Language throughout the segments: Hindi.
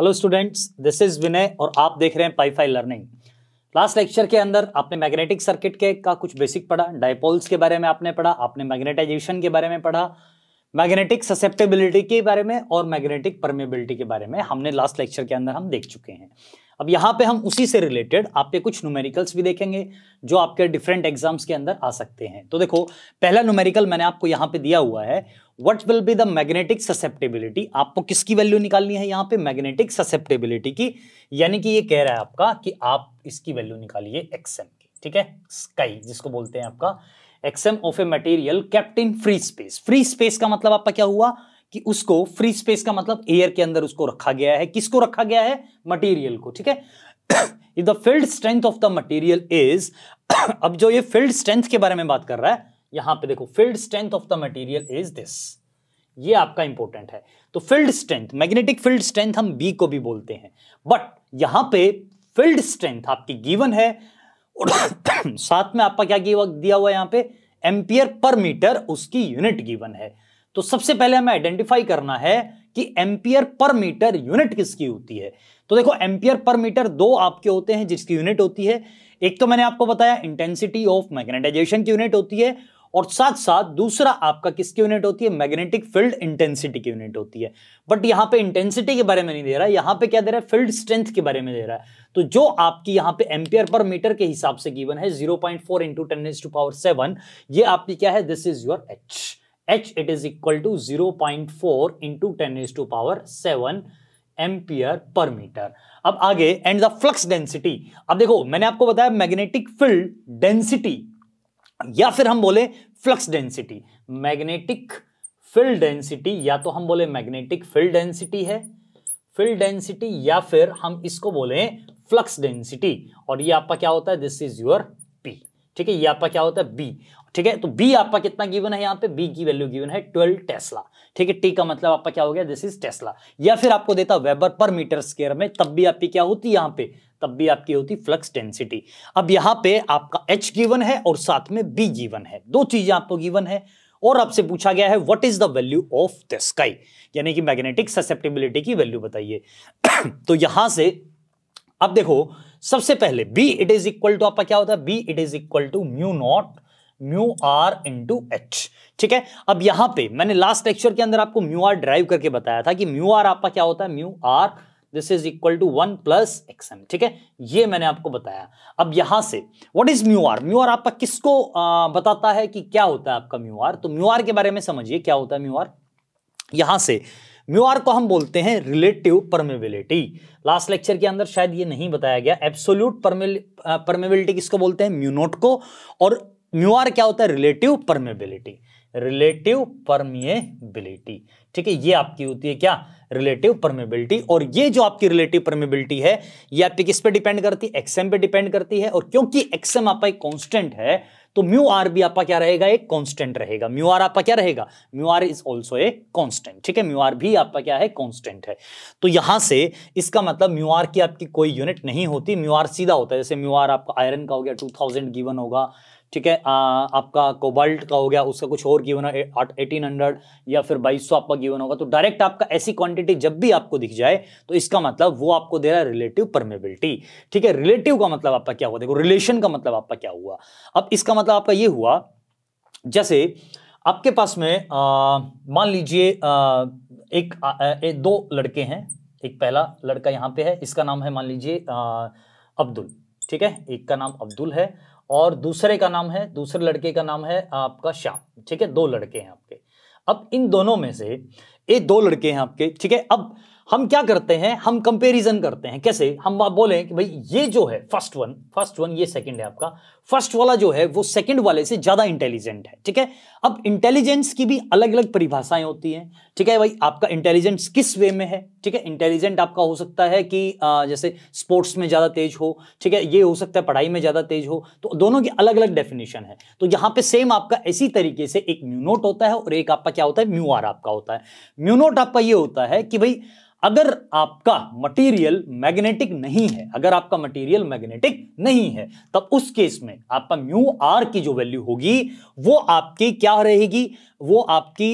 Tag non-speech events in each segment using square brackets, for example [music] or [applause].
hello students this is Vinay और आप देख रहे हैं पाईफाई लर्निंग लास्ट लेक्चर के अंदर आपने मैग्नेटिक सर्किट के का कुछ बेसिक पढ़ा डायपोल्स के बारे में आपने पढ़ा आपने मैग्नेटाइजेशन के बारे में पढ़ा मैग्नेटिक ससेप्टेबिलिटी के बारे में और मैग्नेटिक परमेबिलिटी के बारे में हमने लास्ट लेक्चर के अंदर हम देख चुके हैं अब यहाँ पे हम उसी से रिलेटेड आपके कुछ न्यूमेरिकल्स भी देखेंगे जो आपके डिफरेंट एग्जाम्स के अंदर आ सकते हैं तो देखो पहला न्यूमेरिकल मैंने आपको यहाँ पे दिया हुआ है what will be the magnetic susceptibility आपको किसकी वैल्यू निकालनी है यहाँ पे मैग्नेटिक ससेप्टेबिलिटी की यानी कि ये कह रहा है आपका कि आप इसकी वैल्यू निकालिए एक्सएम की ठीक है स्काई जिसको बोलते हैं आपका x m of a material kept in free space free space का मतलब आपका क्या हुआ कि उसको फ्री स्पेस का मतलब एयर के अंदर उसको रखा गया है किसको रखा गया है मटेरियल को ठीक है if the field strength of the material is अब जो ये फील्ड स्ट्रेंथ के बारे में बात कर रहा है यहां पे देखो field strength of the material is this ये आपका इंपॉर्टेंट है तो field strength magnetic field strength हम बी को भी बोलते हैं बट यहां पे फील्ड स्ट्रेंथ आपकी गिवन है साथ में आपका क्या दिया हुआ है यहां पे एम्पियर पर मीटर उसकी यूनिट गिवन है तो सबसे पहले हमें आइडेंटिफाई करना है कि एम्पियर पर मीटर यूनिट किसकी होती है तो देखो एम्पियर पर मीटर दो आपके होते हैं जिसकी यूनिट होती है एक तो मैंने आपको बताया इंटेंसिटी ऑफ मैग्नेटाइजेशन की यूनिट होती है और साथ साथ दूसरा आपका किसकी यूनिट होती है मैग्नेटिक फील्ड इंटेंसिटी की यूनिट होती है बट यहां पे इंटेंसिटी के बारे में नहीं दे रहा है यहां पे क्या दे रहा है फील्ड स्ट्रेंथ के बारे में दे रहा है तो जो आपकी यहां पे एम्पियर पर मीटर के हिसाब से गिवन है zero point four into ten to power seven ये आपकी क्या है this is your H H it is equal to 0.4 into 10 is to power 7 ampere per metre अब आगे एंड द फ्लक्स डेंसिटी अब देखो मैंने आपको बताया मैग्नेटिक फील्ड डेंसिटी या फिर हम बोले flux density magnetic field density या तो हम बोले मैग्नेटिक फील्ड डेंसिटी है फील्ड डेंसिटी या फिर हम इसको बोले फ्लक्स डेंसिटी और ये आपका क्या होता है दिस इज योर ठीक है ये आपका क्या होता है बी ठीक है तो बी आपका कितना गिवन है यहाँ पे बी की वैल्यू गिवन है ट्वेल्व टेस्ला ठीक है टी का मतलब आपका क्या हो गया दिस इज टेस्ला या फिर आपको देता वेबर पर मीटर स्केयर में तब भी आपकी क्या होती यहाँ पे तब भी आपकी होती फ्लक्स डेंसिटी अब यहाँ पे आपका एच गिवन है और साथ में बी गिवन है दो चीजें आपको गिवन है और आपसे पूछा गया है what is the value of the sky यानी कि मैग्नेटिक ससेप्टेबिलिटी की वैल्यू बताइए [coughs] तो यहां से अब देखो सबसे पहले B it is equal to आपका क्या होता है B it is equal to mu not mu R into H ठीक है अब यहां पे मैंने लास्ट लेक्चर के अंदर आपको म्यू आर ड्राइव करके बताया था कि म्यू आर आपका क्या होता है mu R this is equal to one plus X M ठीक है ये मैंने आपको बताया अब यहां से what is mu R mu R आपका किसको बताता है कि क्या होता है आपका म्यू आर तो म्यू आर के बारे में समझिए क्या होता है म्यू आर यहां से म्यूआर को हम बोलते हैं रिलेटिव परमेबिलिटी लास्ट लेक्चर के अंदर शायद ये नहीं बताया गया एब्सोल्यूट परमेबिलिटी किसको बोलते हैं म्यूनोट को और म्यूआर क्या होता है रिलेटिव परमेबिलिटी रिलेटिव परमिएबिलिटी ठीक है ये आपकी होती है क्या रिलेटिव परमेबिलिटी और ये जो आपकी रिलेटिव परमेबिलिटी है ये आपकी किस पे डिपेंड करती है एक्सएम पे डिपेंड करती है और क्योंकि एक्सएम आपका एक कॉन्स्टेंट है तो म्यू आर भी आपका क्या रहेगा एक कॉन्स्टेंट रहेगा म्यू आर आपका क्या रहेगा mu R is also a constant ठीक है म्यू आर भी आपका क्या है कॉन्स्टेंट है तो यहां से इसका मतलब म्यू आर की आपकी कोई यूनिट नहीं होती म्यू आर सीधा होता है जैसे म्यू आर आपका आयरन का हो गया टू गिवन होगा ठीक है आपका कोबाल्ट का हो गया उसका कुछ और गिवन एटीन हंड्रेड या फिर बाईस सौ आपका गिवन होगा तो डायरेक्ट आपका ऐसी क्वांटिटी जब भी आपको दिख जाए तो इसका मतलब वो आपको दे रहा है रिलेटिव परमेबिलिटी ठीक है रिलेटिव का मतलब आपका क्या हुआ देखो रिलेशन का मतलब आपका क्या हुआ अब इसका मतलब आपका ये हुआ जैसे आपके पास में मान लीजिए एक ए, दो लड़के हैं एक पहला लड़का यहाँ पे है इसका नाम है मान लीजिए अब्दुल ठीक है एक का नाम अब्दुल है और दूसरे का नाम है दूसरे लड़के का नाम है आपका श्याम ठीक है दो लड़के हैं आपके अब इन दोनों में से ये दो लड़के हैं आपके ठीक है अब हम क्या करते हैं हम कंपेरिजन करते हैं कैसे हम बोले कि भाई ये जो है फर्स्ट वन फर्स्ट वन ये सेकंड है आपका फर्स्ट वाला जो है वो सेकंड वाले से ज्यादा इंटेलिजेंट है ठीक है अब इंटेलिजेंस की भी अलग अलग परिभाषाएं होती हैं ठीक है भाई आपका इंटेलिजेंस किस वे में है ठीक है इंटेलिजेंट आपका हो सकता है कि जैसे स्पोर्ट्स में ज़्यादा तेज हो ठीक है ये हो सकता है पढ़ाई में ज़्यादा तेज हो तो दोनों की अलग अलग डेफिनेशन है तो यहां पे सेम आपका इसी तरीके से एक म्यूनोट होता है और एक आपका क्या होता है म्यू आर आपका होता है म्यूनोट आपका ये होता है कि भाई अगर आपका मटेरियल मैग्नेटिक नहीं है अगर आपका मटेरियल मैग्नेटिक नहीं है तब उस केस में आपका म्यू आर की जो वैल्यू होगी वो आपकी क्या रहेगी वो आपकी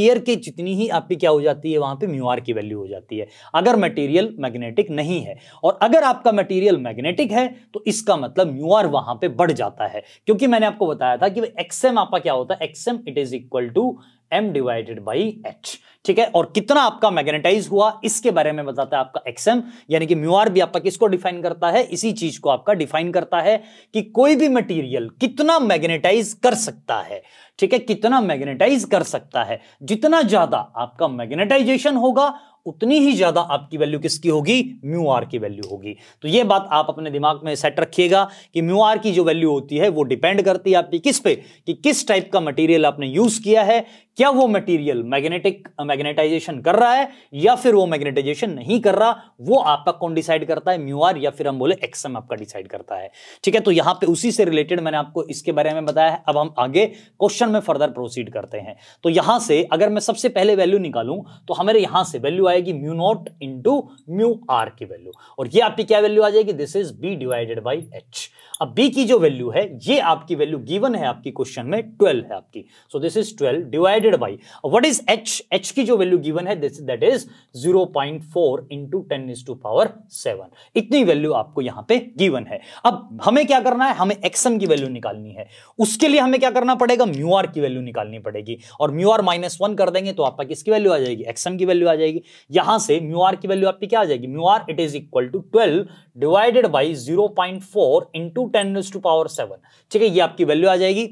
एयर के जितनी ही आपकी क्या हो जाती है वहां पे म्यूआर की वैल्यू हो जाती है अगर मटेरियल मैग्नेटिक नहीं है और अगर आपका मटेरियल मैग्नेटिक है तो इसका मतलब म्यूआर वहां पे बढ़ जाता है क्योंकि मैंने आपको बताया था कि एक्सएम आपका क्या होता है x m it is equal to M divided by H ठीक है और कितना आपका मैग्नेटाइज हुआ इसके बारे में बताता है आपका एक्सएम यानी कि म्यूआर भी आपका किसको डिफाइन करता है इसी चीज को आपका डिफाइन करता है कि कोई भी मटेरियल कितना मैग्नेटाइज कर सकता है ठीक है कितना मैग्नेटाइज कर सकता है जितना ज्यादा आपका मैग्नेटाइजेशन होगा उतनी ही ज़्यादा आपकी वैल्यू किसकी होगी म्यू आर की वैल्यू होगी तो यह बात आप अपने दिमाग में सेट रखिएगा कि म्यू आर की जो वैल्यू होती है वो डिपेंड करती है आपकी किस पे कि किस टाइप का मटेरियल आपने यूज़ किया है क्या वो मटेरियल मैग्नेटिक मैग्नेटाइजेशन कर रहा है या फिर वो मैग्नेटाइजेशन नहीं कर रहा वो आपका कौन डिसाइड करता है म्यू आर या फिर हम बोले एक्सएम आपका डिसाइड करता है ठीक है तो यहां पे उसी से रिलेटेड मैंने आपको इसके बारे में बताया है अब हम आगे क्वेश्चन में फर्दर प्रोसीड करते हैं तो यहां से अगर मैं सबसे पहले वैल्यू निकालू तो हमारे यहां से वैल्यू आए आएगी mu not into mu R की वैल्यू और ये आपकी क्या वैल्यू आ जाएगी this is B divided by H अब बी की जो वैल्यू है ये आपकी वैल्यू गिवन है आपकी क्वेश्चन में 12 है आपकी so this is 12 divided by what is H H की जो वैल्यू गिवन है this that is 0.4 point four into ten is to power seven इतनी वैल्यू आपको यहां पे गिवन है अब हमें क्या करना है हमें एक्सम की वैल्यू निकालनी है उसके लिए हमें क्या करना पड़ेगा म्यू आर की वैल्यू निकालनी पड़ेगी और म्यू आर माइनस वन कर देंगे तो आपका किसकी वैल्यू आ जाएगी एक्सम की वैल्यू आ जाएगी यहां से म्यू आर की वैल्यू आपकी क्या आ जाएगी mu R it is equal to twelve divided by zero point four into two ten to power seven ठीक है ये आपकी वैल्यू आ जाएगी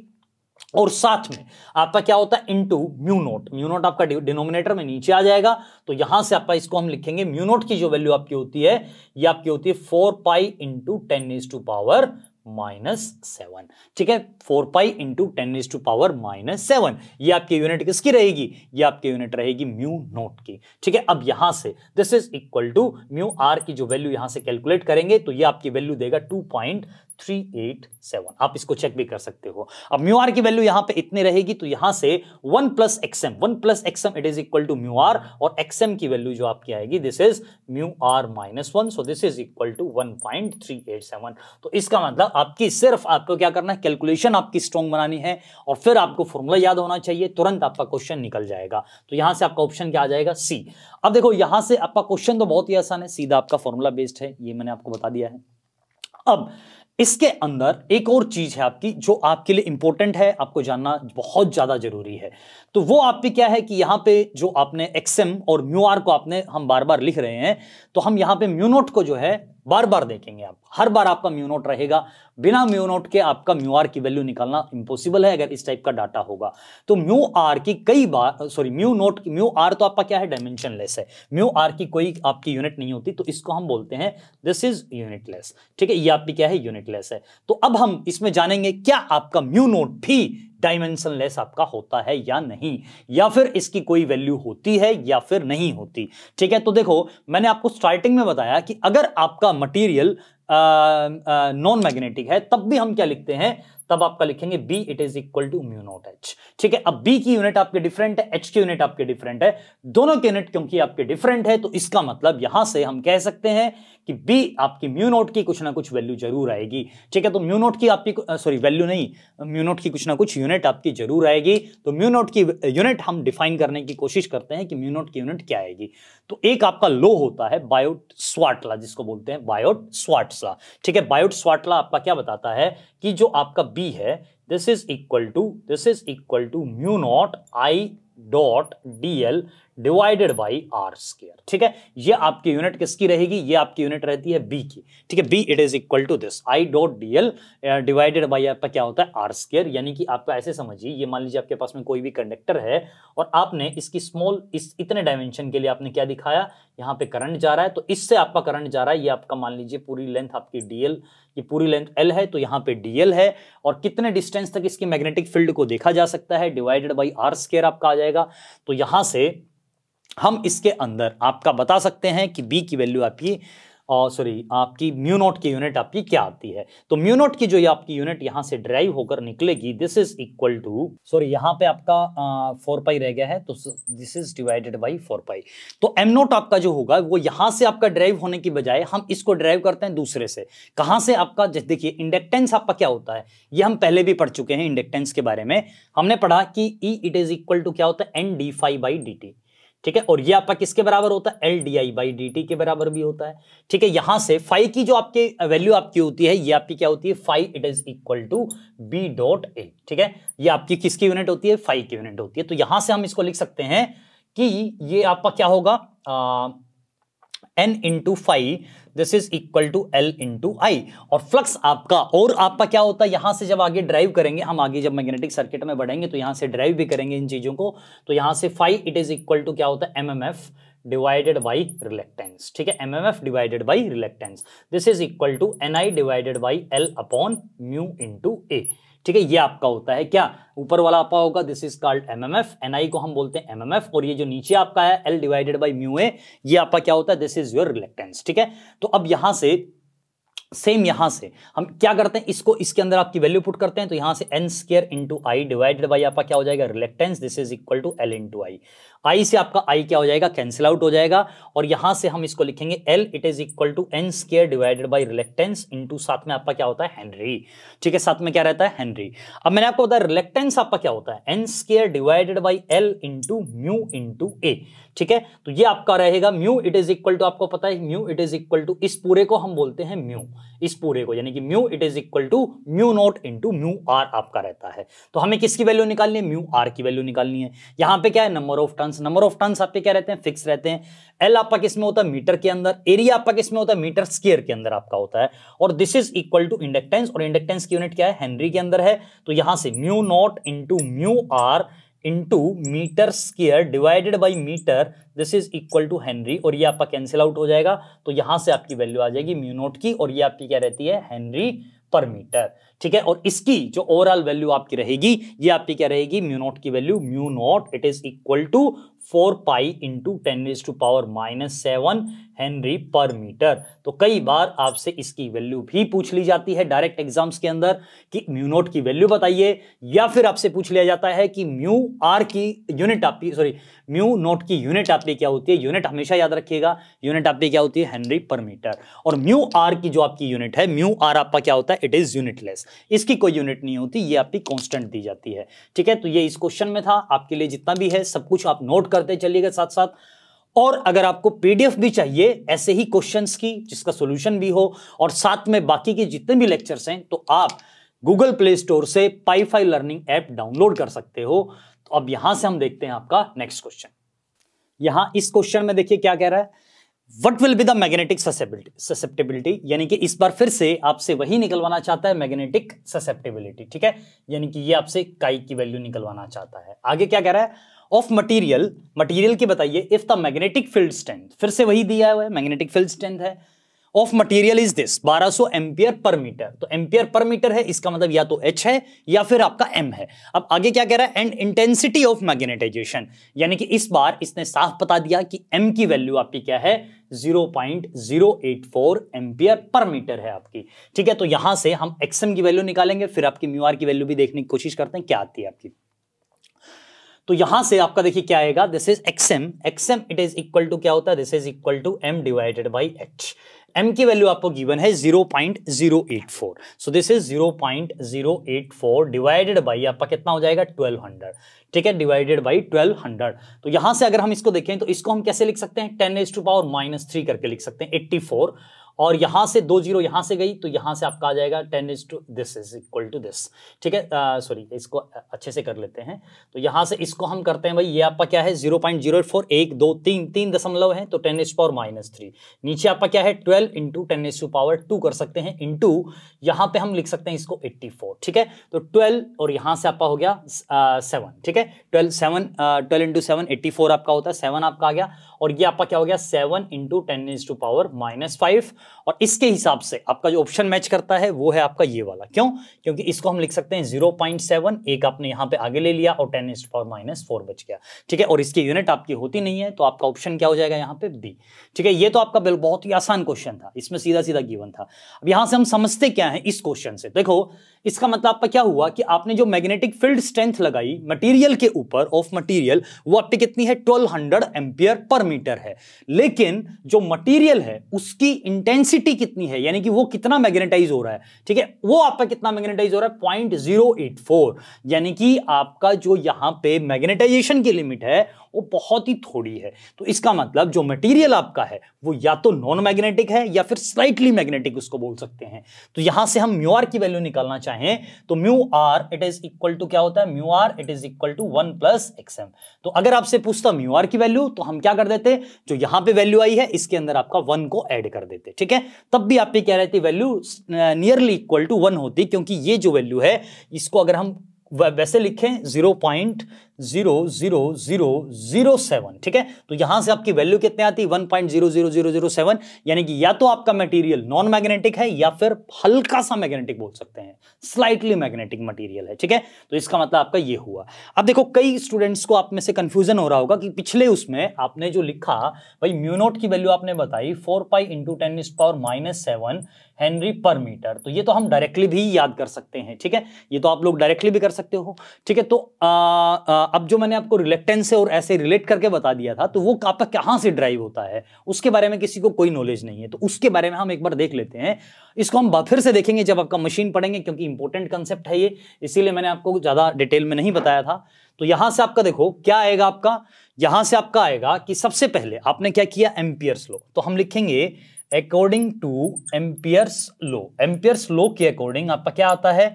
और साथ में आपका क्या होता है into mu naught mu naught आपका डिनोमिनेटर में नीचे आ जाएगा तो यहां से आपका इसको हम लिखेंगे म्यू नोट की जो वैल्यू आपकी होती है ये आपकी होती है four pi into ten is to power minus seven ठीक है four pi into ten is to power minus seven ये आपकी यूनिट किसकी रहेगी ये आपकी यूनिट रहेगी म्यू नोट की ठीक है अब यहां से this is equal to mu R की जो वैल्यू यहां से कैलकुलेट करेंगे तो ये आपकी वैल्यू देगा two point three eight seven आप इसको चेक भी कर सकते हो अब म्यू आर की वैल्यू यहां पे इतने रहेगी तो यहां से one plus XM one plus XM it is equal to mu R और एक्सएम की वैल्यू जो आपकी आएगी this is mu R minus one so this is equal to one point three eight seven तो इसका मतलब आपकी सिर्फ आपको क्या करना है कैलकुलेशन आपकी स्ट्रॉन्ग बनानी है और फिर आपको फॉर्मूला याद होना चाहिए तुरंत आपका क्वेश्चन निकल जाएगा तो यहां से आपका ऑप्शन क्या आ जाएगा सी अब देखो यहां से आपका क्वेश्चन तो बहुत ही आसान है सीधा आपका फॉर्मूला बेस्ड है ये मैंने आपको बता दिया है अब इसके अंदर एक और चीज है आपकी जो आपके लिए इंपॉर्टेंट है आपको जानना बहुत ज्यादा जरूरी है तो वो आपकी क्या है कि यहाँ पे जो आपने एक्सएम और म्यू आर को आपने हम बार बार लिख रहे हैं तो हम यहाँ पे म्यूनोट को जो है बार बार देखेंगे आप हर बार आपका म्यूनोट रहेगा बिना म्यूनोट के आपका म्यू आर की वैल्यू निकालना इम्पॉसिबल है अगर इस टाइप का डाटा होगा तो म्यू आर की कई बार sorry mu naught mu R तो आपका क्या है डायमेंशन लेस है म्यू आर की कोई आपकी यूनिट नहीं होती तो इसको हम बोलते हैं दिस इज यूनिट लेस ठीक है ये आपकी क्या है यूनिट लेस है तो अब हम इसमें जानेंगे क्या आपका म्यू नोट भी लेस आपका होता है या नहीं या फिर इसकी कोई वैल्यू होती है या फिर नहीं होती ठीक है तो देखो मैंने आपको स्टार्टिंग में बताया कि अगर आपका मटीरियल नॉन मैग्नेटिक है तब भी हम क्या लिखते हैं तब आपका लिखेंगे B it is equal to mu naught H ठीक है अब B की यूनिट आपके डिफरेंट है H की यूनिट आपके डिफरेंट है दोनों के यूनिट क्योंकि आपके डिफरेंट है तो इसका मतलब यहां से हम कह सकते हैं कि बी आपकी म्यू नोट की कुछ ना कुछ वैल्यू जरूर आएगी ठीक है तो म्यू नोट की आपकी सॉरी वैल्यू नहीं म्यू नोट की कुछ ना कुछ यूनिट आपकी जरूर आएगी तो म्यू नोट की यूनिट हम डिफाइन करने की कोशिश करते हैं कि म्यू नोट की यूनिट क्या आएगी तो एक आपका लो होता है बायोट स्वाटला जिसको बोलते हैं बायोट स्वाटला ठीक है बायोट स्वाटला आपका क्या बताता है कि जो आपका बी है this is equal to this is equal to mu naught I dot D L divided by R square ठीक है ये आपकी यूनिट किसकी रहेगी ये आपकी यूनिट रहती है बी की ठीक है B it is equal to this I dot D L divided by आपका क्या होता है आर स्केयर यानी कि आपको ऐसे समझिए ये मान लीजिए आपके पास में कोई भी कंडक्टर है और आपने इसकी स्मॉल इस इतने डायमेंशन के लिए आपने क्या दिखाया यहाँ पे करंट जा रहा है तो इससे आपका करंट जा रहा है ये आपका मान लीजिए पूरी लेंथ आपकी डीएल ये पूरी लेंथ एल है तो यहाँ पे डीएल है और कितने डिस्टेंस तक इसकी मैग्नेटिक फील्ड को देखा जा सकता है डिवाइडेड बाई आर स्केयर आपका आ जाएगा तो यहाँ से हम इसके अंदर आपका बता सकते हैं कि बी की वैल्यू आपकी और सॉरी आपकी म्यू नोट की यूनिट आपकी क्या आती है तो म्यू नोट की जो ये आपकी यूनिट यहाँ से ड्राइव होकर निकलेगी this is equal to sorry यहाँ पे आपका फोर पाई रह गया है तो this is divided by four pi तो एम नोट आपका जो होगा वो यहाँ से आपका ड्राइव होने की बजाय हम इसको ड्राइव करते हैं दूसरे से कहाँ से आपका देखिए इंडक्टेंस आपका क्या होता है ये हम पहले भी पढ़ चुके हैं इंडक्टेंस के बारे में हमने पढ़ा कि E it is equal to क्या होता है N D phi by D T ठीक है और ये आपका किसके बराबर होता है L D I by D T के बराबर भी होता है ठीक है यहां से फाइव की जो आपके वैल्यू आपकी होती है ये आपकी क्या होती है phi it is equal to B dot A ठीक है ये आपकी किसकी यूनिट होती है फाइव की यूनिट होती है तो यहां से हम इसको लिख सकते हैं कि ये आपका क्या होगा N into phi this is equal to L into I और फ्लक्स आपका और आपका क्या होता है यहां से जब आगे ड्राइव करेंगे हम आगे जब मैग्नेटिक सर्किट में बढ़ेंगे तो यहाँ से ड्राइव भी करेंगे इन चीज़ों को तो यहाँ से phi it is equal to क्या होता है M M F divided by reluctance ठीक है M M F divided by reluctance this is equal to N I divided by L upon mu into A ठीक है ये आपका होता है क्या ऊपर वाला आपका होगा this is called MMF NI को हम बोलते हैं एमएमएफ और ये जो नीचे आपका है L divided by mu A ये आपका क्या होता है दिस इज योर रिलेक्टेंस ठीक है तो अब यहां से सेम यहां से हम क्या करते हैं इसको इसके अंदर आपकी वैल्यू पुट करते हैं तो यहां से N square into I divided by आपका क्या हो जाएगा reluctance this is equal to L into I I से आपका आई क्या हो जाएगा कैंसिल आउट हो जाएगा और यहां से हम इसको लिखेंगे L it is equal to N square divided by reluctance into साथ में आपका क्या होता है हेनरी ठीक है साथ में क्या रहता है हेनरी अब मैंने आपको बताया रिलेक्टेंस आपका क्या होता है N square divided by L into mu into A ठीक है तो ये आपका रहेगा mu it is equal to आपको पता है mu it is equal to इस पूरे को हम बोलते हैं म्यू इस पूरे को यानी कि mu it is equal to mu not into mu R आपका रहता है तो हमें किसकी वैल्यू निकालनी है म्यू आर की वैल्यू निकालनी है यहाँ पे क्या है number of turns number of turns आपके क्या रहते हैं फिक्स रहते हैं एल आपका किसमें होता है मीटर के अंदर एरिया आपका किसमें होता है मीटर स्केयर के अंदर आपका होता है और this is equal to inductance और इंडक्टेंस की यूनिट क्या है हेनरी के अंदर है तो यहां से mu not into mu R into metre square divided by metre this is equal to henry और ये आपका कैंसिल आउट हो जाएगा तो यहां से आपकी वैल्यू आ जाएगी म्यूनोट की और ये आपकी क्या रहती है हेनरी पर मीटर ठीक है और इसकी जो ओवरऑल वैल्यू आपकी रहेगी ये आपकी क्या रहेगी म्यूनोट की value mu naught it is equal to four pi into ten is to power minus seven henry per metre तो कई बार आपसे इसकी वैल्यू भी पूछ ली जाती है डायरेक्ट एग्जाम्स के अंदर कि म्यू नोट की वैल्यू बताइए या फिर आपसे पूछ लिया जाता है कि म्यू आर की यूनिट आपकी सॉरी म्यू नोट की यूनिट आपकी क्या होती है यूनिट हमेशा याद रखिएगा यूनिट आपकी क्या होती है हेनरी पर मीटर और म्यू आर की जो आपकी यूनिट है म्यू आर आपका क्या होता है इट इज यूनिटलेस इसकी कोई यूनिट नहीं होती ये आपकी कॉन्स्टेंट दी जाती है ठीक है तो ये इस क्वेश्चन में था आपके लिए जितना भी है सब कुछ आप नोट करते चलिएगा साथ साथ और अगर आपको पीडीएफ भी चाहिए ऐसे ही क्वेश्चंस की जिसका सॉल्यूशन भी हो और साथ में बाकी के जितने भी लेक्चर्स हैं तो आप गूगल प्ले स्टोर से पाईफाई लर्निंग ऐप डाउनलोड कर सकते हो तो अब यहां से हम देखते हैं आपका नेक्स्ट क्वेश्चन यहां इस क्वेश्चन में देखिए क्या कह रहा है what will be the magnetic susceptibility यानी कि इस बार फिर से आपसे वही निकलवाना चाहता है मैग्नेटिक ससेप्टेबिलिटी ठीक है यानी कि ये आपसे काई की वैल्यू निकलवाना चाहता है आगे क्या कह रहा है ऑफ मटीरियल मटीरियल की बताइए if the magnetic field strength फिर से वही दिया हुआ है मैग्नेटिक फील्ड स्ट्रेंथ है of material is this 1200 so ampere per metre तो एम्पियर पर मीटर है इसका मतलब या तो एच है या फिर आपका एम है अब आगे क्या कह रहा है एंड इंटेंसिटी ऑफ मैग्नेटाइजेशन यानी कि इस बार इसने साफ बता दिया कि एम की वैल्यू आपकी क्या है 0.084 एम्पियर पर मीटर है आपकी ठीक है तो यहां से हम एक्सएम की वैल्यू निकालेंगे फिर आपकी म्यूआर की वैल्यू भी देखने की कोशिश करते हैं क्या आती है आपकी तो यहां से आपका देखिए क्या आएगा this is XM XM it is equal to क्या होता है this is equal to M divided by H M की वैल्यू आपको गिवन है 0.084 so this is 0.084 divided by आपका कितना हो जाएगा 1200 ठीक है डिवाइडेड बाई 1200 तो यहां से अगर हम इसको देखें तो इसको हम कैसे लिख सकते हैं 10 as to power minus three करके लिख सकते हैं 84 और यहाँ से दो जीरो यहाँ से गई तो यहाँ से आपका आ जाएगा ten is to this is equal to this ठीक है सॉरी इसको अच्छे से कर लेते हैं तो यहाँ से इसको हम करते हैं भाई ये आपका क्या है जीरो पॉइंट जीरो फोर एक दो तीन तीन दशमलव है तो ten is power minus three नीचे आपका क्या है twelve into ten is to power two कर सकते हैं इंटू यहाँ पर हम लिख सकते हैं इसको एट्टी फोर ठीक है तो ट्वेल्व और यहाँ से आपका हो गया सेवन ठीक है twelve seven twelve into seven eighty four आपका होता है सेवन आपका आ गया और ये आपका क्या हो गया seven into ten is to power minus five और इसके हिसाब से आपका जो ऑप्शन मैच करता है वो है आपका ये वाला क्यों क्योंकि इसको हम लिख सकते हैं जीरो पॉइंट सेवन एक आपने यहां पे आगे ले लिया और टेन पावर माइनस फोर बच गया ठीक है और इसकी यूनिट आपकी होती नहीं है तो आपका ऑप्शन क्या हो जाएगा यहाँ पे बी ठीक है ये तो आपका बहुत ही आसान क्वेश्चन था इसमें सीधा सीधा गीवन था अब यहां से हम समझते क्या है इस क्वेश्चन से देखो इसका मतलब आपका क्या हुआ कि आपने जो मैग्नेटिक फील्ड स्ट्रेंथ लगाई मटेरियल के ऊपर ऑफ मटेरियल वो आपकी कितनी है 1200 हंड्रेड एम्पियर पर मीटर है लेकिन जो मटेरियल है उसकी इंटेंसिटी कितनी है यानी कि वो कितना मैग्नेटाइज हो रहा है ठीक है वो आपका कितना मैग्नेटाइज हो रहा है पॉइंट oh यानी कि आपका जो यहां पे मैग्नेटाइजेशन की लिमिट है वो बहुत ही थोड़ी है तो इसका मतलब जो मटेरियल आपका है वो या तो नॉन मैग्नेटिक है या फिर स्लाइटली मैग्नेटिक उसको बोल सकते हैं तो यहां से हम म्यूआर की वैल्यू निकालना चाहेंगे चाहें तो mu R it is equal to क्या होता है mu R it is equal to one plus X M तो अगर आपसे पूछता म्यू आर की वैल्यू तो हम क्या कर देते जो यहां पे वैल्यू आई है इसके अंदर आपका वन को एड कर देते ठीक है तब भी आपकी क्या रहती value nearly equal to one होती क्योंकि ये जो वैल्यू है इसको अगर हम वैसे लिखें zero point zero zero zero zero seven ठीक है तो यहां से आपकी वैल्यू कितने आती है one point zero zero zero zero seven यानी कि या तो आपका मटेरियल नॉन मैग्नेटिक है या फिर हल्का सा मैग्नेटिक बोल सकते हैं स्लाइटली मैग्नेटिक मटेरियल है ठीक है तो इसका मतलब आपका ये हुआ अब देखो कई स्टूडेंट्स को आप में से कंफ्यूजन हो रहा होगा कि पिछले उसमें आपने जो लिखा भाई म्यूनोट की वैल्यू आपने बताई four pi into ten power minus seven henry per metre तो ये तो हम डायरेक्टली भी याद कर सकते हैं ठीक है ये तो आप लोग डायरेक्टली भी कर सकते हो ठीक है तो आ, आ, अब जो मैंने आपको रिलेक्टेंस से और ऐसे रिलेट करके बता दिया था तो वो आपका कहाँ से ड्राइव होता है उसके बारे में किसी को कोई नॉलेज नहीं है तो उसके बारे में हम एक बार देख लेते हैं इसको हम फिर से देखेंगे जब आपका मशीन पढ़ेंगे क्योंकि इंपॉर्टेंट कंसेप्ट है ये इसीलिए मैंने आपको ज़्यादा डिटेल में नहीं बताया था तो यहाँ से आपका देखो क्या आएगा आपका यहाँ से आपका आएगा कि सबसे पहले आपने क्या किया एम्पियर्स लो तो हम लिखेंगे according to Ampere's law Ampere's law के अकॉर्डिंग आपका क्या आता है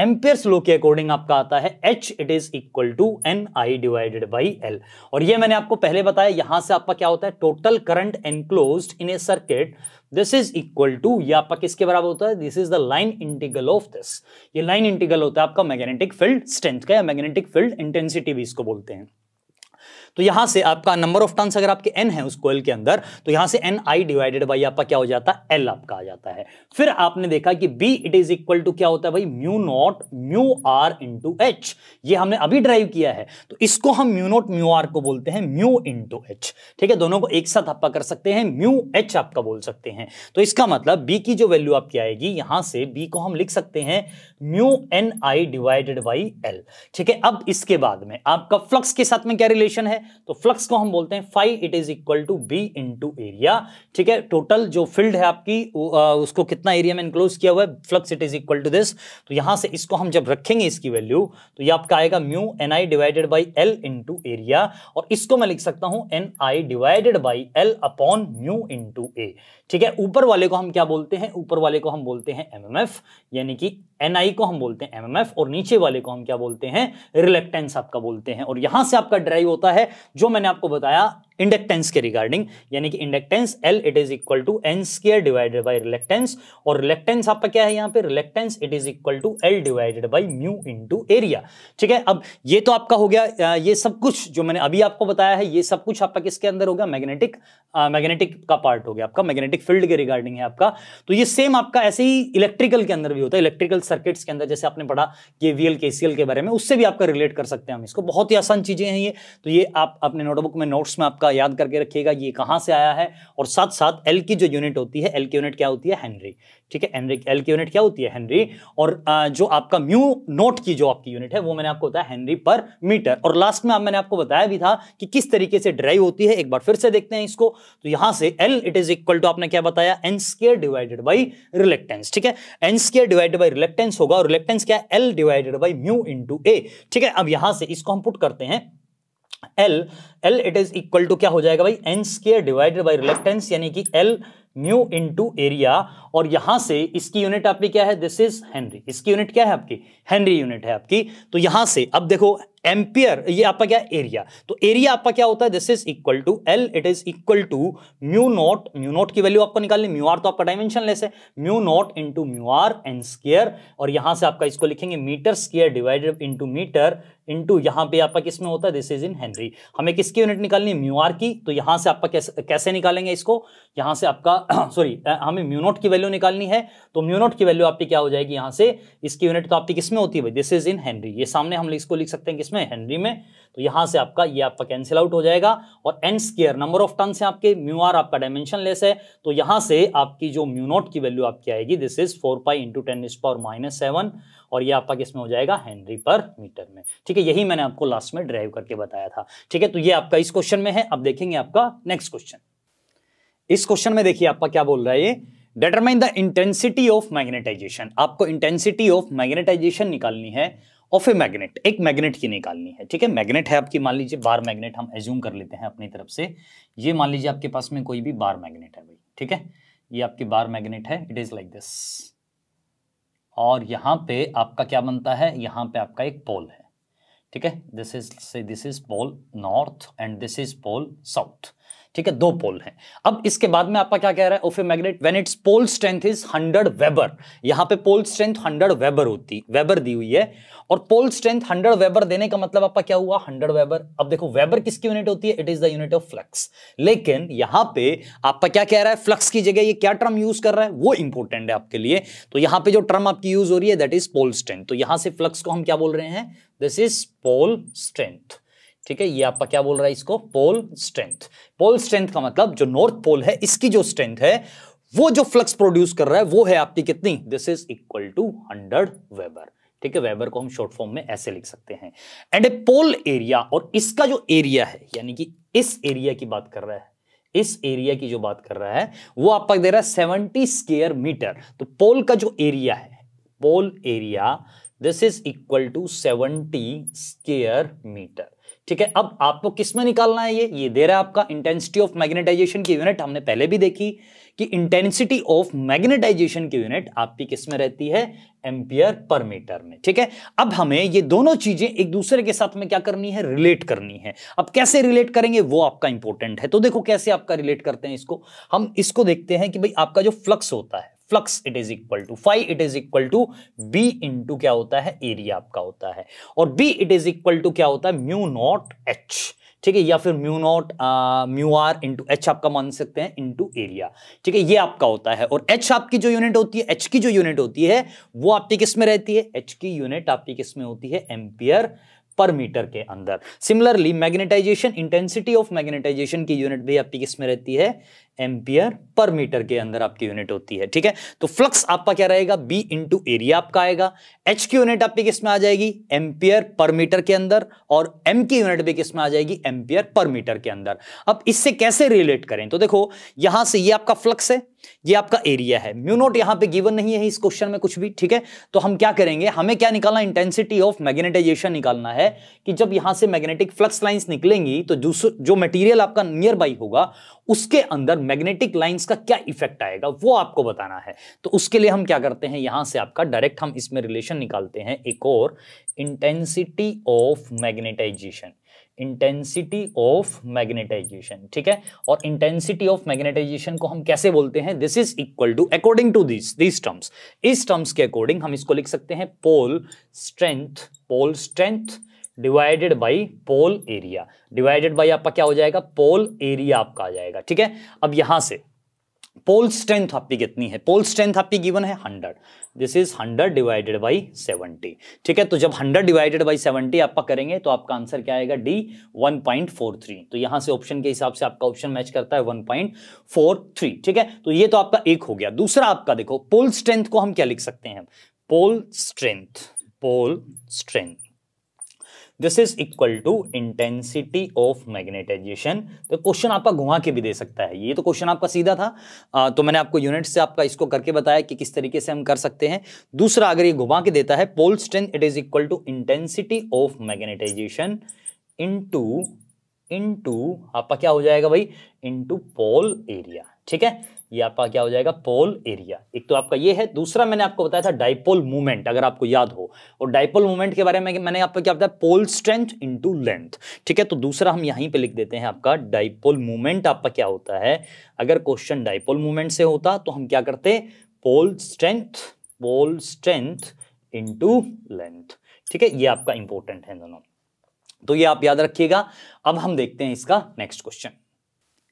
एम्पियर्स लो के अकॉर्डिंग आपका आता है H it is equal to N I divided by L और ये मैंने आपको पहले बताया यहां से आपका क्या होता है total current enclose in a circuit this is equal to ये आपका किसके बराबर होता है this is the line integral of this ये लाइन इंटीगल होता है आपका मैग्नेटिक फील्ड स्ट्रेंथ का या मैग्नेटिक फील्ड इंटेंसिटी भी इसको बोलते हैं तो यहां से आपका नंबर ऑफ टर्न्स अगर आपके एन है उस कोयल के अंदर तो यहां से एन आई डिवाइडेड बाई आपका क्या हो जाता है एल आपका आ जाता है फिर आपने देखा कि B it is equal to क्या होता है भाई mu not mu R into H ये हमने अभी ड्राइव किया है तो इसको हम म्यू नॉट म्यू आर को बोलते हैं म्यू इंटू एच ठीक है दोनों को एक साथ आपका कर सकते हैं म्यू एच आपका बोल सकते हैं तो इसका मतलब बी की जो वैल्यू आपकी आएगी यहां से बी को हम लिख सकते हैं mu N I divided by L ठीक है अब इसके बाद में आपका फ्लक्स के साथ में क्या रिलेशन है तो फ्लक्स को हम बोलते हैं phi it is equal to B into area ठीक है टोटल जो फील्ड है आपकी उसको कितना एरिया में इंक्लोज किया हुआ है flux it is equal to this तो यहां से इसको हम जब रखेंगे इसकी वैल्यू तो ये आपका आएगा mu N I divided by L into area और इसको मैं लिख सकता हूं N I divided by L upon mu into A ठीक है ऊपर वाले को हम क्या बोलते हैं ऊपर वाले को हम बोलते हैं एम एम एफ यानी कि एनआई को हम बोलते हैं एमएमएफ और नीचे वाले को हम क्या बोलते हैं रिलेक्टेंस आपका बोलते हैं और यहां से आपका ड्राइव होता है जो मैंने आपको बताया इंडक्टेंस के रिगार्डिंग यानी कि inductance L it is equal to N square divided by reluctance और रिलेक्टेंस आपका क्या है यहाँ पे reluctance it is equal to L divided by mu into area ठीक है अब ये तो आपका हो गया ये सब कुछ जो मैंने अभी आपको बताया है ये सब कुछ आपका किसके अंदर होगा मैग्नेटिक मैग्नेटिक का पार्ट हो गया आपका मैग्नेटिक फील्ड के रिगार्डिंग है आपका तो ये सेम आपका ऐसे ही इलेक्ट्रिकल के अंदर भी होता है इलेक्ट्रिकल सर्किट्स के अंदर जैसे आपने पढ़ा के केवीएल एल के बारे में उससे भी आपका रिलेट कर सकते हैं हम इसको बहुत ही आसान चीजें हैं ये तो ये आप अपने नोटबुक में नोट्स में आपका थोड़ा याद करके रखिएगा ये कहाँ से आया है और साथ साथ एल की जो यूनिट होती है एल की यूनिट क्या होती है हेनरी ठीक है हेनरी एल की यूनिट क्या होती है हेनरी और जो आपका म्यू नोट की जो आपकी यूनिट है वो मैंने आपको बताया हेनरी पर मीटर और लास्ट में आप मैंने आपको बताया भी था कि किस तरीके से ड्राइव होती है एक बार फिर से देखते हैं इसको तो यहां से L it is equal to आपने क्या बताया N square divided by reluctance ठीक है N square divided by reluctance होगा और रिलेक्टेंस क्या है L divided by mu into A ठीक है अब यहां से इसको हम पुट करते हैं L L it is equal to क्या हो जाएगा भाई N square divided by reluctance यानी कि एल म्यू इंटू एरिया और यहां से इसकी यूनिट आपकी क्या है दिस इज हेनरी इसकी यूनिट क्या है आपकी हेनरी यूनिट है आपकी तो यहां से अब देखो एम्पियर ये आपका क्या एरिया तो एरिया आपका क्या होता है this is equal to L it is equal to mu not mu naught की वैल्यू आपको निकालनी म्यू आर तो आपका डायमेंशन लेस है mu not into mu R N square और यहां से आपका इसको लिखेंगे metre square divided into metre into यहाँ पे आपका किस में होता है दिस इज इन हेनरी हमें किसकी यूनिट निकालनी है म्यूआर की तो यहाँ से आपका कैसे, कैसे निकालेंगे इसको यहाँ से आपका सॉरी [clears throat] हमें म्यूनोट की वैल्यू निकालनी है तो म्यूनोट की वैल्यू आपकी क्या हो जाएगी यहाँ से इसकी यूनिट तो आपकी किस में होती है दिस इज इन हेनरी ये सामने हम इसको लिख सकते हैं किसमें हेनरी में तो यहां से आपका ये आपका कैंसिल आउट हो जाएगा और N square number of turn से आपके म्यू आर आपका डायमेंशन लेस है तो यहां से आपकी जो म्यू नॉट की वैल्यू आपकी आएगी this is four pi into ten is power minus seven और ये आपका किसमें हो जाएगा हेनरी पर मीटर में ठीक है यही मैंने आपको लास्ट में ड्राइव करके बताया था ठीक है तो ये आपका इस क्वेश्चन में है अब देखेंगे आपका नेक्स्ट क्वेश्चन इस क्वेश्चन में देखिए आपका क्या बोल रहा है ये determine the intensity of magnetization आपको इंटेंसिटी ऑफ मैग्नेटाइजेशन निकालनी है ऑफ ए मैग्नेट एक मैग्नेट की निकालनी है ठीक है मैग्नेट है आपकी मान लीजिए बार मैग्नेट हम एज्यूम कर लेते हैं अपनी तरफ से ये मान लीजिए आपके पास में कोई भी बार मैग्नेट है भाई ठीक है ये आपकी बार मैग्नेट है इट इज लाइक दिस और यहाँ पे आपका क्या बनता है यहाँ पे आपका एक पोल है ठीक है this is say this is pole north and this is pole south ठीक है दो पोल हैं अब इसके बाद में आपका क्या कह रहा है of a magnet when its pole strength is 100 weber यहां पे पोल स्ट्रेंथ 100 वेबर होती वेबर दी हुई है और पोल स्ट्रेंथ 100 वेबर देने का मतलब आपका क्या हुआ 100 वेबर अब देखो वेबर किसकी यूनिट होती है it is the unit of flux लेकिन यहां पे आपका क्या कह रहा है फ्लक्स की जगह ये क्या टर्म यूज कर रहा है वो इंपॉर्टेंट है आपके लिए तो यहां पे जो टर्म आपकी यूज हो रही है दैट इज पोल स्ट्रेंथ तो यहां से फ्लक्स को हम क्या बोल रहे हैं दिस इज पोल स्ट्रेंथ ठीक है ये आपका क्या बोल रहा है इसको पोल स्ट्रेंथ पोल स्ट्रेंथ का मतलब जो नॉर्थ पोल है इसकी जो स्ट्रेंथ है वो जो फ्लक्स प्रोड्यूस कर रहा है वो है आपकी कितनी this is equal to hundred weber ठीक है वेबर को हम शॉर्ट फॉर्म में ऐसे लिख सकते हैं एंड ए पोल एरिया और इसका जो एरिया है यानी कि इस एरिया की बात कर रहा है इस एरिया की जो बात कर रहा है वो आपका दे रहा है सेवनटी स्केयर मीटर तो पोल का जो एरिया है pole area this is equal to seventy square metre ठीक है अब आपको किस में निकालना है ये ये दे रहा है आपका इंटेंसिटी ऑफ मैग्नेटाइजेशन की यूनिट हमने पहले भी देखी कि इंटेंसिटी ऑफ मैग्नेटाइजेशन की यूनिट आपकी किस में रहती है एम्पियर पर मीटर में ठीक है अब हमें ये दोनों चीजें एक दूसरे के साथ में क्या करनी है रिलेट करनी है अब कैसे रिलेट करेंगे वो आपका इंपॉर्टेंट है तो देखो कैसे आपका रिलेट करते हैं इसको हम इसको देखते हैं कि भाई आपका जो फ्लक्स होता है flux it is equal to five it is equal to B into क्या होता है एरिया आपका होता है और B it is equal to क्या होता है म्यू नॉट एच ठीक है या फिर mu not mu R into H आपका मान सकते हैं इंटू एरिया ठीक है ये आपका होता है और एच आपकी जो यूनिट होती है एच की जो यूनिट होती है वो आपकी किस में रहती है एच की यूनिट आपकी किस में होती है एम्पियर पर मीटर के अंदर similarly magnetization intensity of magnetization की यूनिट भी आपकी किस में रहती है एम्पियर पर मीटर के अंदर आपकी यूनिट होती है ठीक है तो फ्लक्स आपका क्या रहेगा बी इंटू एरिया आपका आएगा एच की यूनिट आपकी किस में आ जाएगी एम्पियर पर मीटर के अंदर और एम की यूनिट भी किस में आ जाएगी एम्पियर पर मीटर के अंदर अब इससे कैसे रिलेट करें तो देखो यहां से ये आपका फ्लक्स है ये आपका एरिया है म्यूनोट यहां पे गिवन नहीं है इस क्वेश्चन में कुछ भी ठीक है तो हम क्या करेंगे हमें क्या निकालना इंटेंसिटी ऑफ मैग्नेटाइजेशन निकालना है कि जब यहां से मैग्नेटिक फ्लक्स लाइंस निकलेंगी तो जो मटेरियल आपका नियर बाई होगा उसके अंदर मैग्नेटिक लाइंस का क्या इफेक्ट आएगा वो आपको बताना है तो उसके लिए हम क्या करते हैं यहां से आपका डायरेक्ट हम इसमें रिलेशन निकालते हैं एक और intensity of magnetization intensity of magnetization ठीक है और इंटेंसिटी ऑफ मैग्नेटाइजेशन को हम कैसे बोलते हैं this is equal to according to this this terms इस टर्म्स के अकॉर्डिंग हम इसको लिख सकते हैं pole strength pole strength divided by pole area divided by आपका क्या हो जाएगा पोल एरिया आपका आ जाएगा ठीक है अब यहां से पोल स्ट्रेंथ आपकी कितनी है पोल स्ट्रेंथ आपकी गिवन है 100 दिस इज 100 डिवाइडेड बाई 70 ठीक है तो जब 100 डिवाइडेड बाई 70 आपका करेंगे तो आपका आंसर क्या आएगा डी 1.43 तो यहां से ऑप्शन के हिसाब से आपका ऑप्शन मैच करता है 1.43 ठीक है तो ये तो आपका एक हो गया दूसरा आपका देखो पोल स्ट्रेंथ को हम क्या लिख सकते हैं pole strength pole strength this is equal to intensity of magnetization तो क्वेश्चन आपका घुमा के भी दे सकता है ये तो क्वेश्चन आपका सीधा था आ, तो मैंने आपको यूनिट से आपका इसको करके बताया कि किस तरीके से हम कर सकते हैं दूसरा अगर ये घुमा के देता है pole strength it is equal to intensity of magnetization into आपका क्या हो जाएगा भाई इंटू पोल एरिया ठीक है ये आपका क्या हो जाएगा पोल एरिया एक तो आपका ये है दूसरा मैंने आपको बताया था डाइपोल मूवमेंट अगर आपको याद हो और डाइपोल मूवमेंट के बारे में मैंने आपको क्या बताया पोल स्ट्रेंथ इनटू लेंथ ठीक है तो दूसरा हम यहीं पे लिख देते हैं आपका डाइपोल मूवमेंट आपका क्या होता है अगर क्वेश्चन डाइपोल मूवमेंट से होता तो हम क्या करते pole strength pole strength into length ठीक है ये आपका इंपॉर्टेंट है दोनों तो ये आप याद रखिएगा अब हम देखते हैं इसका नेक्स्ट क्वेश्चन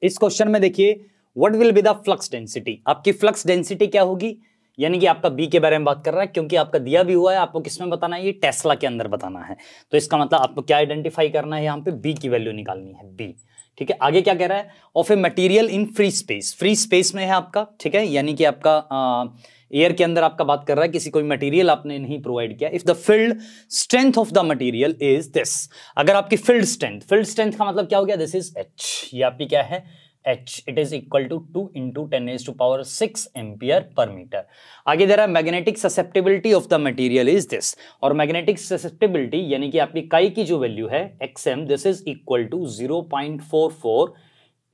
इस क्वेश्चन में देखिए what will be the flux density आपकी फ्लक्स डेंसिटी क्या होगी यानी कि आपका बी के बारे में बात कर रहा है क्योंकि आपका दिया भी हुआ है आपको किसमें बताना है ये टेस्ला के अंदर बताना है तो इसका मतलब आपको क्या आइडेंटिफाई करना है यहाँ पे बी की वैल्यू निकालनी है बी ठीक है आगे क्या कह रहा है of a material in free space free space में है आपका ठीक है यानी कि आपका एयर के अंदर आपका बात कर रहा है किसी कोई मटेरियल आपने नहीं प्रोवाइड किया if the field strength of the material is this अगर आपकी फील्ड स्ट्रेंथ फील्ड स्ट्रेंथ का मतलब क्या हो गया दिस इज एच ये आपकी क्या है H it is equal to two into ten is to power six ampere per metre आगे दे रहा है magnetic susceptibility of the material is this और मैग्नेटिक ससेप्टेबिलिटी यानी कि आपकी काई की जो वैल्यू है X M this is equal to zero point four four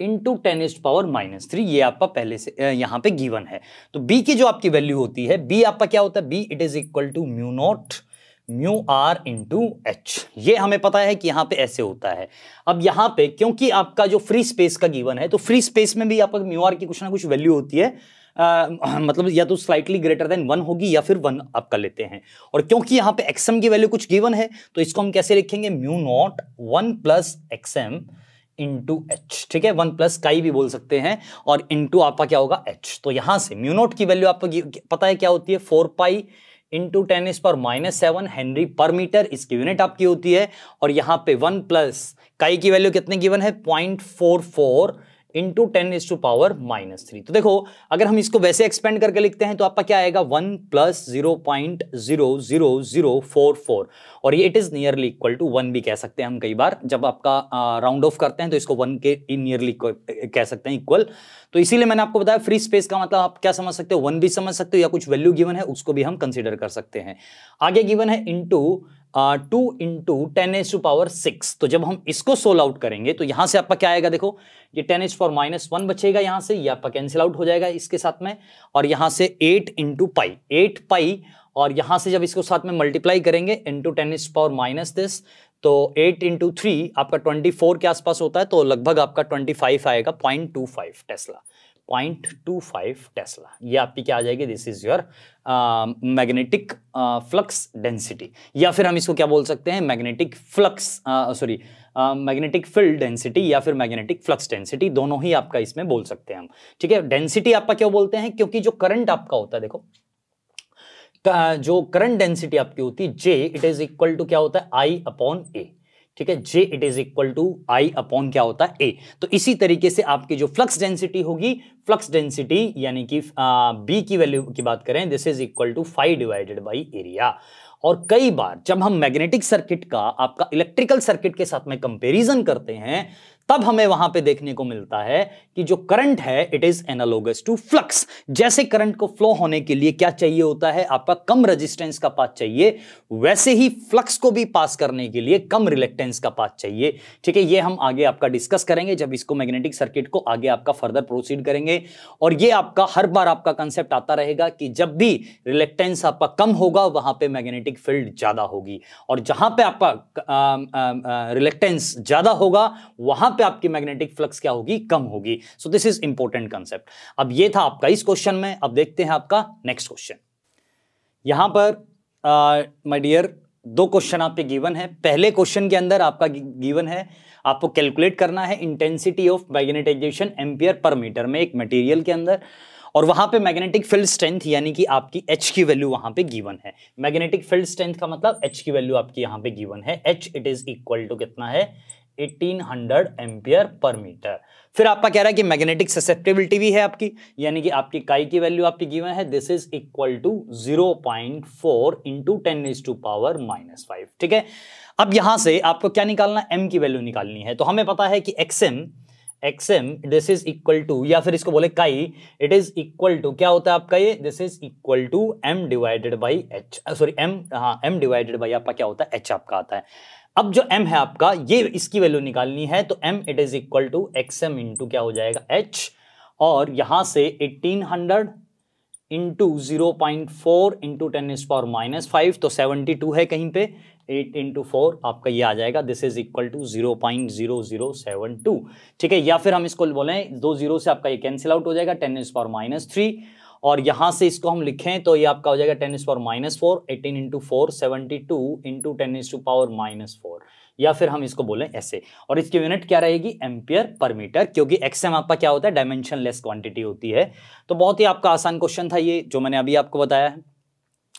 into ten is power minus three ये आपका पहले से यहाँ पे गिवन है तो बी की जो आपकी वैल्यू होती है बी आपका क्या होता है B it is equal to mu not mu R into H ये हमें पता है कि यहाँ पे ऐसे होता है अब यहाँ पे क्योंकि आपका जो फ्री स्पेस का गिवन है तो फ्री स्पेस में भी आपका म्यू आर की कुछ ना कुछ वैल्यू होती है आ, मतलब या तो स्लाइटली ग्रेटर देन वन होगी या फिर वन आपका लेते हैं और क्योंकि यहाँ पे एक्सएम की वैल्यू कुछ गिवन है तो इसको हम कैसे लिखेंगे mu naught one plus X M into H ठीक है वन प्लस काई भी बोल सकते हैं और इंटू आपका क्या होगा एच तो यहाँ से म्यू नॉट की वैल्यू आपको पता है क्या होती है four pi into ten is per minus seven henry per metre इसकी यूनिट आपकी होती है और यहाँ पे वन प्लस काई की वैल्यू कितने गिवन है point four four into ten is to power minus three तो देखो अगर हम इसको वैसे एक्सपेंड करके लिखते हैं तो आपका क्या आएगा one plus zero point zero zero zero four four और ये it is nearly equal to one भी कह सकते हैं हम कई बार जब आपका राउंड ऑफ करते हैं तो इसको वन के नियरली कह सकते हैं इक्वल तो इसीलिए मैंने आपको बताया फ्री स्पेस का मतलब आप क्या समझ सकते हो वन भी समझ सकते हो या कुछ वैल्यू गिवन है उसको भी हम कंसिडर कर सकते हैं आगे गिवन है into two into ten as to power six तो जब हम इसको सोल आउट करेंगे तो यहां से आपका क्या आएगा देखो ये ten as power minus one बचेगा यहाँ से ये आपका कैंसिल आउट हो जाएगा इसके साथ में और यहां से eight into pi eight pi और यहां से जब इसको साथ में मल्टीप्लाई करेंगे into ten as power minus this तो एट इंटू थ्री आपका ट्वेंटी फोर के आसपास होता है तो लगभग आपका ट्वेंटी फाइव आएगा point two five tesla point two five tesla ये आपकी क्या आ जाएगी this is your magnetic flux density या फिर हम इसको क्या बोल सकते हैं magnetic flux sorry magnetic field density या फिर मैग्नेटिक फ्लक्स डेंसिटी दोनों ही आपका इसमें बोल सकते हैं हम ठीक है डेंसिटी आपका क्यों बोलते हैं क्योंकि जो करंट आपका होता है देखो जो करंट डेंसिटी आपकी होती है J it is equal to क्या होता है आई अपॉन ए ठीक है J it is equal to I upon क्या होता है ए तो इसी तरीके से आपकी जो फ्लक्स डेंसिटी होगी फ्लक्स डेंसिटी यानी कि बी की वैल्यू की बात करें this is equal to five divided by area और कई बार जब हम मैग्नेटिक सर्किट का आपका इलेक्ट्रिकल सर्किट के साथ में कंपैरिजन करते हैं तब हमें वहां पे देखने को मिलता है कि जो करंट है it is analogous to flux जैसे करंट को फ्लो होने के लिए क्या चाहिए होता है आपका कम रेजिस्टेंस का पाथ चाहिए वैसे ही फ्लक्स को भी पास करने के लिए कम रिलेक्टेंस का पाथ चाहिए ठीक है ये हम आगे आपका डिस्कस करेंगे जब इसको मैग्नेटिक सर्किट को आगे आपका फर्दर प्रोसीड करेंगे और ये आपका हर बार आपका कंसेप्ट आता रहेगा कि जब भी रिलेक्टेंस आपका कम होगा वहां पर मैग्नेटिक फील्ड ज्यादा होगी और जहां पर आपका रिलेक्टेंस ज्यादा होगा वहां पे आपकी मैग्नेटिक फ्लक्स क्या होगी कम होगी so this is important concept अब ये था आपका इस क्वेश्चन में अब देखते हैं आपका नेक्स्ट क्वेश्चन यहां पर माय डियर दो क्वेश्चन आपके गिवन है पहले क्वेश्चन के अंदर आपका गिवन है आपको कैलकुलेट करना है intensity of magnetization ampere per metre में एक मटेरियल के अंदर और वहां पे मैग्नेटिक फील्ड स्ट्रेंथ यानी कि आपकी एच की वैल्यू वहां पे गिवन है मैग्नेटिक फील्ड स्ट्रेंथ का मतलब एच की वैल्यू आपकी यहां पे गिवन है H it is equal to कितना है 1800 एम्पियर पर मीटर फिर आपका कह रहा है कि मैग्नेटिक ससेप्टेबिलिटी भी है आपकी यानी कि आपकी काई की वैल्यू आपकी गिवन है this is equal to 0.4 point four into ten is to power minus five ठीक है अब यहां से आपको क्या निकालना एम की वैल्यू निकालनी है तो हमें पता है कि X M X M this is equal to या फिर इसको बोले काई इट इज इक्वल टू क्या होता है आपका ये this is equal to M divided by H sorry M हाँ एम डिवाइडेड बाई आपका क्या होता है एच आपका आता है अब जो m है आपका ये इसकी वैल्यू निकालनी है तो m it is equal to X M into क्या हो जाएगा h और यहां से 1800 hundred into zero point four into ten is power minus five तो सेवनटी टू है कहीं पे एट इंटू फोर आपका ये आ जाएगा this is equal to zero point zero zero seven two ठीक है या फिर हम इसको बोलें दो जीरो से आपका ये कैंसिल आउट हो जाएगा ten is power minus three और यहां से इसको हम लिखें तो ये आपका हो जाएगा ten power minus four eighteen into four seventy two into ten is to power minus four या फिर हम इसको बोलें ऐसे और इसकी यूनिट क्या रहेगी एम्पियर पर मीटर क्योंकि एक्सएम आपका क्या होता है डायमेंशन लेस क्वांटिटी होती है तो बहुत ही आपका आसान क्वेश्चन था ये जो मैंने अभी आपको बताया है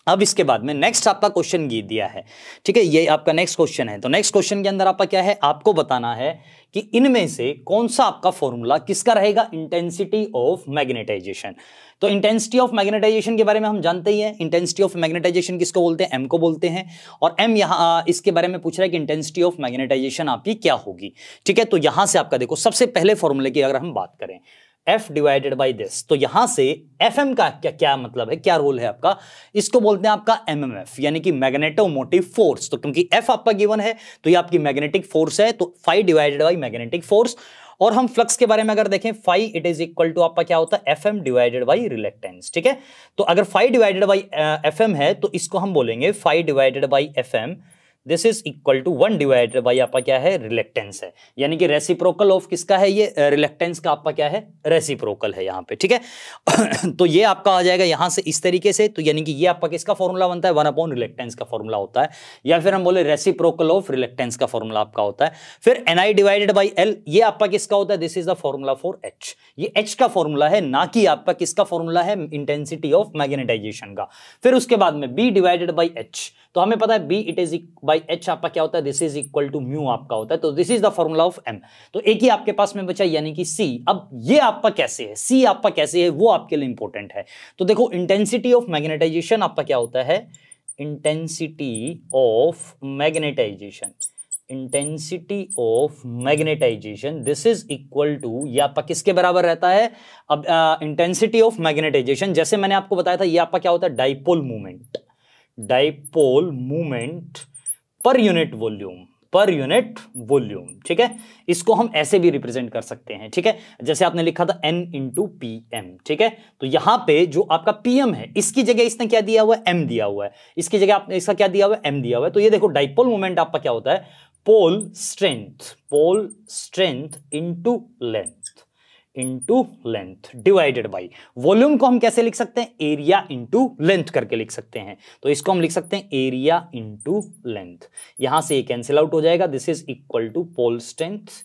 अब इसके बाद में नेक्स्ट आपका क्वेश्चन गीत दिया है ठीक है ये आपका नेक्स्ट क्वेश्चन है तो नेक्स्ट क्वेश्चन के अंदर आपका क्या है आपको बताना है कि इनमें से कौन सा आपका फॉर्मूला किसका रहेगा इंटेंसिटी ऑफ मैग्नेटाइजेशन तो इंटेंसिटी ऑफ मैग्नेटाइजेशन के बारे में हम जानते ही हैं इंटेंसिटी ऑफ मैग्नेटाइजेशन किसको बोलते हैं एम को बोलते हैं और एम यहाँ इसके बारे में पूछ रहा है कि इंटेंसिटी ऑफ मैग्नेटाइजेशन आपकी क्या होगी ठीक है तो यहां से आपका देखो सबसे पहले फॉर्मूले की अगर हम बात करें एफ डिवाइडेड बाई दिस तो यहां से एफ एम का क्या क्या मतलब है क्या रोल है आपका इसको बोलते हैं आपका एम एम एफ यानी कि मैग्नेटोमोटिव फोर्स तो क्योंकि एफ आपका गिवन है तो ये आपकी मैग्नेटिक फोर्स है तो five divided by magnetic force और हम फ्लक्स के बारे में अगर देखें five it is equal to आपका क्या होता है F M divided by reluctance ठीक है तो अगर five divided by F M है तो इसको हम बोलेंगे five divided by F M this is equal to one divided by आपका क्या है रिलेक्टेंस है यानी कि रेसिप्रोकल ऑफ किसका है ये रिलेक्टेंस का आपका क्या है रेसिप्रोकल है यहाँ पे ठीक है [coughs] तो ये आपका आ जाएगा यहाँ से इस तरीके से तो यानी कि ये आपका किसका फॉर्मूला बनता है वन अपॉन रिलेक्टेंस का फॉर्मूला होता है या फिर हम बोले रेसिप्रोकल ऑफ रिलेक्टेंस का फॉर्मूला आपका होता है फिर N I divided by L ये आपका किसका होता है this is the formula for H ये एच का फॉर्मूला है ना कि आपका किसका फॉर्मूला है इंटेंसिटी ऑफ मैग्नेटाइजेशन का फिर उसके बाद में बी डिवाइडेड बाई एच तो हमें पता है B it is by H आपका क्या होता है this is equal to mu आपका होता है तो this is the formula of M तो एक ही आपके पास में बचा यानी कि सी अब ये आपका कैसे है सी आपका कैसे है वो आपके लिए इंपॉर्टेंट है तो देखो इंटेंसिटी ऑफ मैग्नेटाइजेशन आपका क्या होता है intensity of magnetization intensity of magnetization this is equal to ये आपका किसके बराबर रहता है अब इंटेंसिटी ऑफ मैग्नेटाइजेशन जैसे मैंने आपको बताया था ये आपका क्या होता है dipole movement dipole movement per unit volume per unit volume ठीक है इसको हम ऐसे भी रिप्रेजेंट कर सकते हैं ठीक है जैसे आपने लिखा था n इंटू पी एम ठीक है तो यहां पे जो आपका पीएम है इसकी जगह इसने क्या दिया हुआ है m दिया हुआ है इसकी जगह आपने इसका क्या दिया हुआ है m दिया हुआ है तो ये देखो डाइपोल मूवमेंट आपका क्या होता है pole strength pole strength into length into length divided by volume को हम कैसे लिख सकते हैं एरिया इंटू लेंथ करके लिख सकते हैं तो इसको हम लिख सकते हैं एरिया इंटू लेंथ यहां से कैंसिल आउट हो जाएगा this is equal to pole strength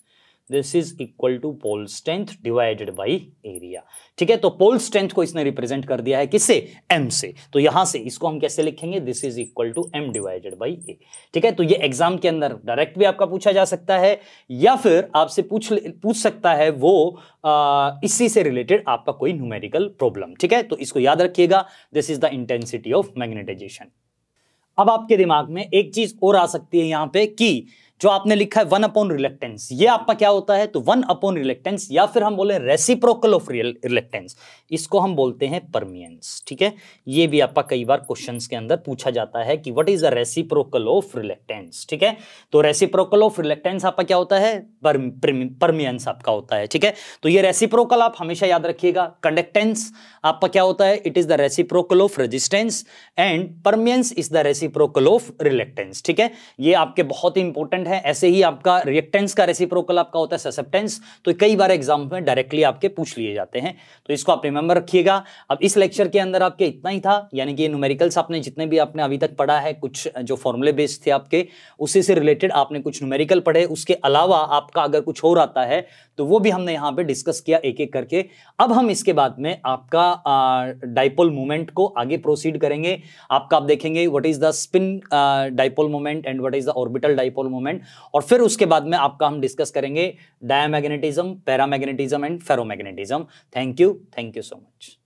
this is equal to pole strength divided by area ठीक है तो पोल स्ट्रेंथ को इसने रिप्रेजेंट कर दिया है किससे एम से तो यहां से इसको हम कैसे लिखेंगे this is equal to M divided by A ठीक है तो ये एग्जाम के अंदर डायरेक्ट भी आपका पूछा जा सकता है या फिर आपसे पूछ पूछ सकता है वो आ, इसी से रिलेटेड आपका कोई न्यूमेरिकल प्रॉब्लम ठीक है तो इसको याद रखिएगा this is the intensity of magnetization अब आपके दिमाग में एक चीज और आ सकती है यहां पे कि जो आपने लिखा है वन अपॉन रिलेक्टेंस ये आपका क्या होता है तो वन अपॉन रिलेक्टेंस या फिर हम बोले रेसिप्रोकल ऑफ रिलेक्टेंस इसको हम बोलते हैं परमियंस ठीक है ये भी आपका कई बार क्वेश्चन के अंदर पूछा जाता है कि what is the reciprocal of reluctance ठीक है तो रेसिप्रोकल ऑफ रिलेक्टेंस आपका क्या होता है परमियंस आपका होता है ठीक है तो ये रेसिप्रोकल आप हमेशा याद रखिएगा कंडक्टेंस आपका क्या होता है it is the reciprocal of resistance and permeance is the reciprocal of reluctance ठीक है ये आपके बहुत ही इंपॉर्टेंट रिएक्टेंट है ऐसे ही आपका रिएक्टेंस का रेसिप्रोकल आपका होता है ससेप्टेंस तो कई बार एग्जाम में डायरेक्टली आपके पूछ लिए जाते हैं तो इसको आप रिमेंबर रखिएगा अब इस लेक्चर के अंदर आपके इतना ही था यानी कि न्यूमेरिकल्स आपने जितने भी आपने अभी तक पढ़ा है कुछ जो फॉर्मुले बेस्ड थे आपके उसी से रिलेटेड आपने कुछ न्यूमेरिकल पढ़े उसके अलावा आपका अगर कुछ और आता है तो वो भी हमने यहाँ पे डिस्कस किया एक एक करके अब हम इसके बाद में आपका डाइपोल मूवमेंट को आगे प्रोसीड करेंगे आपका आप देखेंगे what is the spin dipole movement and what is the orbital dipole movement और फिर उसके बाद में आपका हम डिस्कस करेंगे diamagnetism paramagnetism and ferromagnetism thank you thank you so much